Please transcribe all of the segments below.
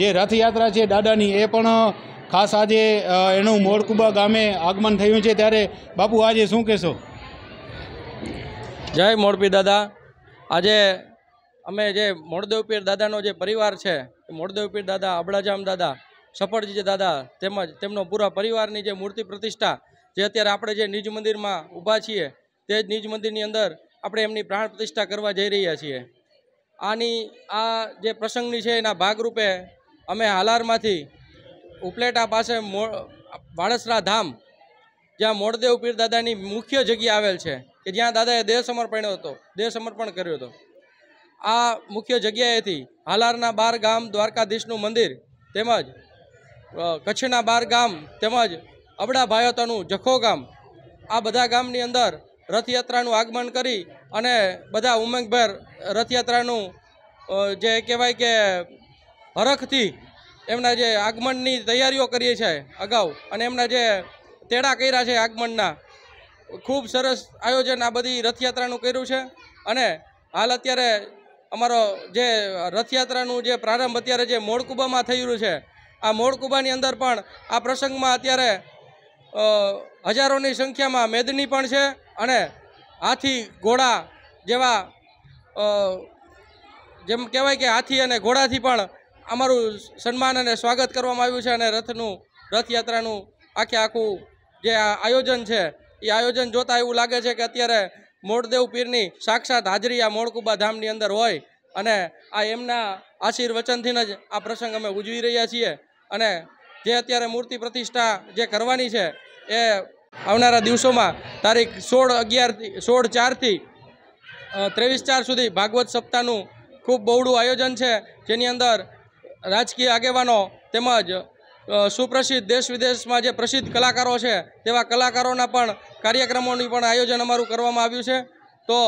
જે રથયાત્રા છે દાદાની એ પણ ખાસ આજે એનું મોરકુબા ગામે આગમન થયું છે ત્યારે બાપુ આજે શું કહેશો જય મોરપી દાદા આજે અમે જે મોડદેવપીર દાદાનો જે પરિવાર છે મોડદેવપીર દાદા અબડાજામ દાદા સફળજી દાદા તેમજ તેમનો પૂરા પરિવારની જે મૂર્તિ પ્રતિષ્ઠા જે અત્યારે આપણે જે નિજ મંદિરમાં ઊભા છીએ તે જ નિજ મંદિરની અંદર આપણે એમની પ્રાણ પ્રતિષ્ઠા કરવા જઈ રહ્યા છીએ આની આ જે પ્રસંગની છે એના ભાગરૂપે અમે હાલારમાંથી ઉપલેટા પાસે વાણસરા ધામ જ્યાં મોડદેવ પીર દાદાની મુખ્ય જગ્યા આવેલ છે કે જ્યાં દાદાએ દેહ સમર્પણ્યો હતો દેહ સમર્પણ કર્યો હતો આ મુખ્ય જગ્યાએથી હાલારના બાર ગામ દ્વારકાધીશનું મંદિર તેમજ કચ્છના બાર ગામ તેમજ અબડા ભાયોતાનું જખો ગામ આ બધા ગામની અંદર રથયાત્રાનું આગમન કરી અને બધા ઉમંગભેર રથયાત્રાનું જે કહેવાય કે હરખથી એમના જે આગમનની તૈયારીઓ કરીએ છીએ અગાઉ અને એમના જે તેડા કર્યા છે આગમનના ખૂબ સરસ આયોજન આ બધી રથયાત્રાનું કર્યું છે અને હાલ અત્યારે અમારો જે રથયાત્રાનું જે પ્રારંભ અત્યારે જે મોડકુબામાં થઈ રહ્યું છે આ મોડકુબાની અંદર પણ આ પ્રસંગમાં અત્યારે હજારોની સંખ્યામાં મેદની પણ છે અને હાથી ઘોડા જેવા જેમ કહેવાય કે હાથી અને ઘોડાથી પણ અમારું સન્માન અને સ્વાગત કરવામાં આવ્યું છે અને રથનું રથયાત્રાનું આખે આખું જે આયોજન છે એ આયોજન જોતાં એવું લાગે છે કે અત્યારે મોડદેવ પીરની સાક્ષાત હાજરી આ મોળકુબા ધામની અંદર હોય અને આ એમના આશીર્વચનથી જ આ પ્રસંગ અમે ઉજવી રહ્યા છીએ અને જે અત્યારે મૂર્તિ પ્રતિષ્ઠા જે કરવાની છે એ આવનારા દિવસોમાં તારીખ સોળ અગિયારથી સોળ ચારથી ત્રેવીસ ચાર સુધી ભાગવત સપ્તાહનું ખૂબ બહોળું આયોજન છે જેની અંદર રાજકીય આગેવાનો તેમજ સુપ્રસિદ્ધ દેશ વિદેશમાં જે પ્રસિદ્ધ કલાકારો છે તેવા કલાકારોના પણ કાર્યક્રમોની પણ આયોજન અમારું કરવામાં આવ્યું છે તો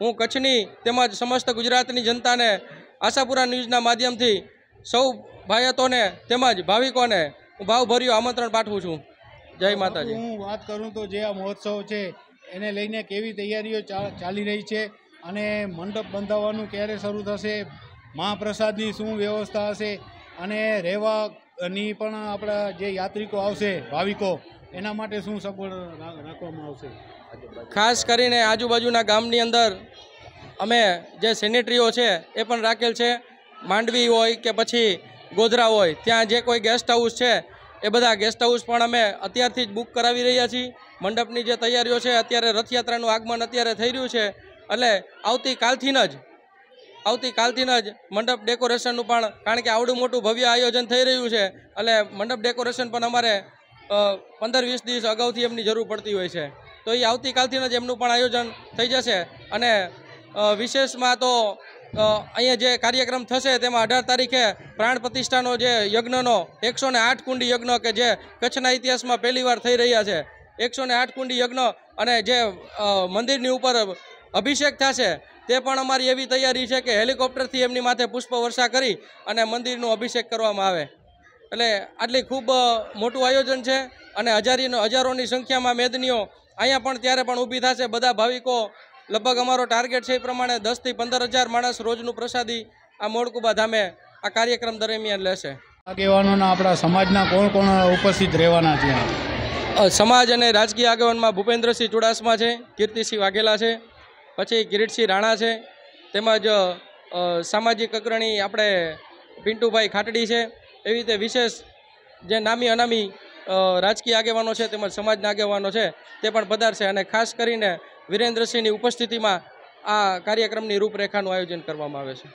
હું કચ્છની તેમજ સમસ્ત ગુજરાતની જનતાને આશાપુરા ન્યૂઝના માધ્યમથી સૌ ભાયતોને તેમજ ભાવિકોને ભાવભર્યું આમંત્રણ પાઠવું છું જય માતાજી હું વાત કરું તો જે આ મહોત્સવ છે એને લઈને કેવી તૈયારીઓ ચાલી રહી છે અને મંડપ બંધાવવાનું ક્યારે શરૂ થશે મહાપ્રસાદની શું વ્યવસ્થા હશે અને રહેવાની પણ આપણા જે યાત્રિકો આવશે ભાવિકો એના માટે શું સગવડ રાખવામાં આવશે ખાસ કરીને આજુબાજુના ગામની અંદર અમે જે સેનેટરીઓ છે એ પણ રાખેલ છે માંડવી હોય કે પછી ગોધરા હોય ત્યાં જે કોઈ ગેસ્ટ હાઉસ છે એ બધા ગેસ્ટ હાઉસ પણ અમે અત્યારથી જ બુક કરાવી રહ્યા છીએ મંડપની જે તૈયારીઓ છે અત્યારે રથયાત્રાનું આગમન અત્યારે થઈ રહ્યું છે એટલે આવતીકાલથી જ આવતીકાલથી જ મંડપ ડેકોરેશનનું પણ કારણ કે આવડું મોટું ભવ્ય આયોજન થઈ રહ્યું છે એટલે મંડપ ડેકોરેશન પણ અમારે પંદર વીસ દિવસ અગાઉથી એમની જરૂર પડતી હોય છે તો એ આવતીકાલથી જ એમનું પણ આયોજન થઈ જશે અને વિશેષમાં તો અહીંયા જે કાર્યક્રમ થશે તેમાં અઢાર તારીખે પ્રાણ પ્રતિષ્ઠાનો જે યજ્ઞનો એકસો ને આઠ કુંડી યજ્ઞ કે જે કચ્છના ઇતિહાસમાં પહેલીવાર થઈ રહ્યા છે એકસો ને આઠ કુંડી યજ્ઞ અને જે મંદિરની ઉપર અભિષેક થશે તે પણ અમારી એવી તૈયારી છે કે હેલિકોપ્ટરથી એમની માથે પુષ્પ વર્ષા કરી અને મંદિરનો અભિષેક કરવામાં આવે એટલે આટલી ખૂબ મોટું આયોજન છે અને હજારીનો હજારોની સંખ્યામાં મેદનીઓ અહીંયા પણ ત્યારે પણ ઊભી થશે બધા ભાવિકો લગભગ અમારો ટાર્ગેટ છે એ પ્રમાણે દસથી પંદર હજાર માણસ રોજનું પ્રસાદી આ મોડકુબા ધામે આ કાર્યક્રમ દરમિયાન લેશે આગેવાનોના આપણા સમાજના કોણ કોણ ઉપસ્થિત રહેવાના છે સમાજ અને રાજકીય આગેવાનમાં ભૂપેન્દ્રસિંહ ચુડાસમા છે કીર્તિસિંહ વાઘેલા છે પછી કિરીટસિંહ રાણા છે તેમજ સામાજિક અગ્રણી આપણે પિન્ટુભાઈ ખાટડી છે એવી રીતે વિશેષ જે નામી અનામી રાજકીય આગેવાનો છે તેમજ સમાજના આગેવાનો છે તે પણ પધારશે અને ખાસ કરીને વિરેન્દ્રસિંહની ઉપસ્થિતિમાં આ કાર્યક્રમની રૂપરેખાનું આયોજન કરવામાં આવે છે